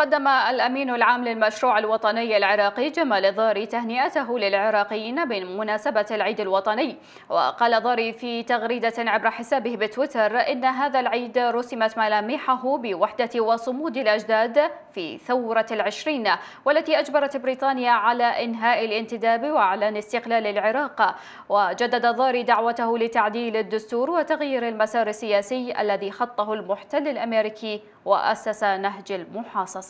قدم الأمين العام للمشروع الوطني العراقي جمال ضاري تهنئته للعراقيين بمناسبة العيد الوطني وقال ضاري في تغريدة عبر حسابه بتويتر إن هذا العيد رسمت ملامحه بوحدة وصمود الأجداد في ثورة العشرين والتي أجبرت بريطانيا على إنهاء الانتداب وإعلان استقلال العراق وجدد ضاري دعوته لتعديل الدستور وتغيير المسار السياسي الذي خطه المحتل الأمريكي وأسس نهج المحاصصة